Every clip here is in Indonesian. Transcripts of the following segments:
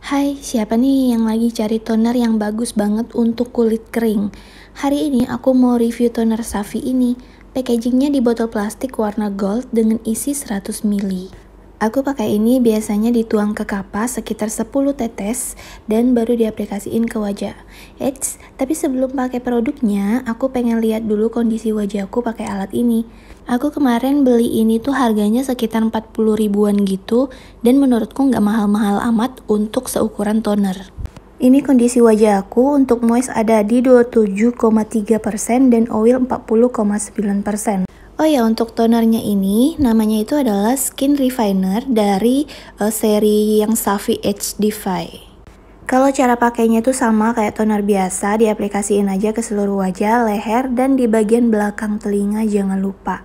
Hai, siapa nih yang lagi cari toner yang bagus banget untuk kulit kering? Hari ini aku mau review toner Safi ini. Packagingnya di botol plastik warna gold dengan isi 100 ml. Aku pakai ini biasanya dituang ke kapas sekitar 10 tetes dan baru diaplikasiin ke wajah. Eits, tapi sebelum pakai produknya, aku pengen lihat dulu kondisi wajahku pakai alat ini. Aku kemarin beli ini tuh harganya sekitar 40 ribuan gitu dan menurutku nggak mahal-mahal amat untuk seukuran toner. Ini kondisi wajah aku untuk moist ada di 27,3% dan oil 40,9%. Oh ya, untuk tonernya ini namanya itu adalah Skin Refiner dari uh, seri yang Safi Edge Defy. Kalau cara pakainya itu sama kayak toner biasa, diaplikasiin aja ke seluruh wajah, leher, dan di bagian belakang telinga jangan lupa.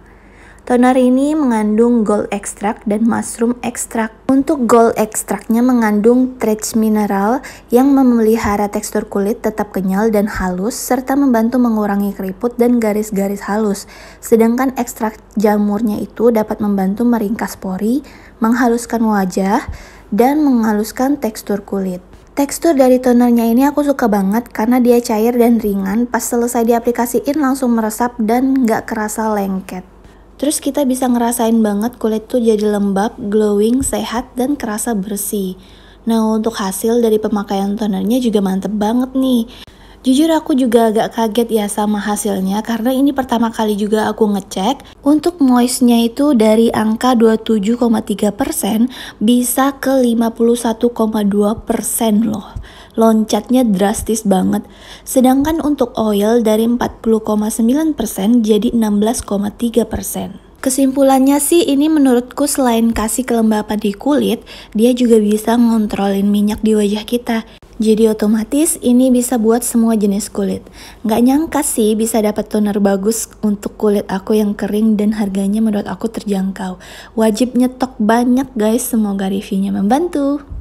Toner ini mengandung gold extract dan mushroom extract. Untuk gold extractnya mengandung trace mineral yang memelihara tekstur kulit tetap kenyal dan halus serta membantu mengurangi keriput dan garis-garis halus. Sedangkan ekstrak jamurnya itu dapat membantu meringkas pori, menghaluskan wajah, dan menghaluskan tekstur kulit. Tekstur dari tonernya ini aku suka banget karena dia cair dan ringan, pas selesai diaplikasiin langsung meresap dan nggak kerasa lengket. Terus kita bisa ngerasain banget kulit tuh jadi lembab, glowing, sehat, dan kerasa bersih. Nah untuk hasil dari pemakaian tonernya juga mantep banget nih. Jujur aku juga agak kaget ya sama hasilnya karena ini pertama kali juga aku ngecek untuk moistnya itu dari angka 27,3% bisa ke 51,2% loh. Loncatnya drastis banget. Sedangkan untuk oil dari 40,9% jadi 16,3%. Kesimpulannya sih ini menurutku selain kasih kelembapan di kulit, dia juga bisa ngontrolin minyak di wajah kita. Jadi otomatis ini bisa buat semua jenis kulit. Gak nyangka sih bisa dapat toner bagus untuk kulit aku yang kering dan harganya menurut aku terjangkau. Wajib nyetok banyak guys, semoga reviewnya membantu.